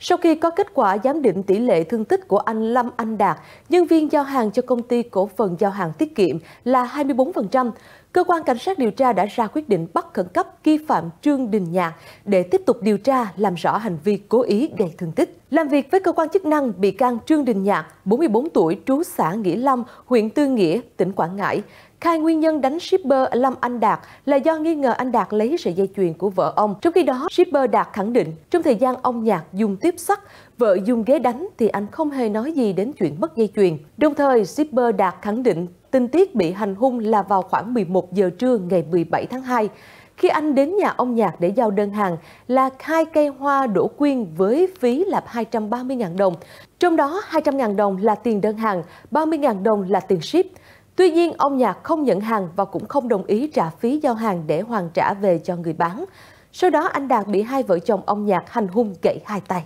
Sau khi có kết quả giám định tỷ lệ thương tích của anh Lâm Anh Đạt, nhân viên giao hàng cho công ty cổ phần giao hàng tiết kiệm là 24%, cơ quan cảnh sát điều tra đã ra quyết định bắt khẩn cấp nghi phạm Trương Đình Nhạc để tiếp tục điều tra làm rõ hành vi cố ý gây thương tích. Làm việc với cơ quan chức năng, bị can Trương Đình Nhạc, 44 tuổi, trú xã Nghĩa Lâm, huyện Tư Nghĩa, tỉnh Quảng Ngãi, khai nguyên nhân đánh shipper Lâm Anh Đạt là do nghi ngờ anh Đạt lấy sợi dây chuyền của vợ ông. Trong khi đó, shipper Đạt khẳng định trong thời gian ông Nhạc dùng tiếp sắt, vợ dùng ghế đánh thì anh không hề nói gì đến chuyện mất dây chuyền. Đồng thời, shipper Đạt khẳng định tin tiết bị hành hung là vào khoảng 11 giờ trưa ngày 17 tháng 2 khi anh đến nhà ông Nhạc để giao đơn hàng là hai cây hoa đổ quyên với phí là 230.000 đồng. Trong đó 200.000 đồng là tiền đơn hàng, 30.000 đồng là tiền ship. Tuy nhiên, ông Nhạc không nhận hàng và cũng không đồng ý trả phí giao hàng để hoàn trả về cho người bán. Sau đó anh Đạt bị hai vợ chồng ông Nhạc hành hung gãy hai tay.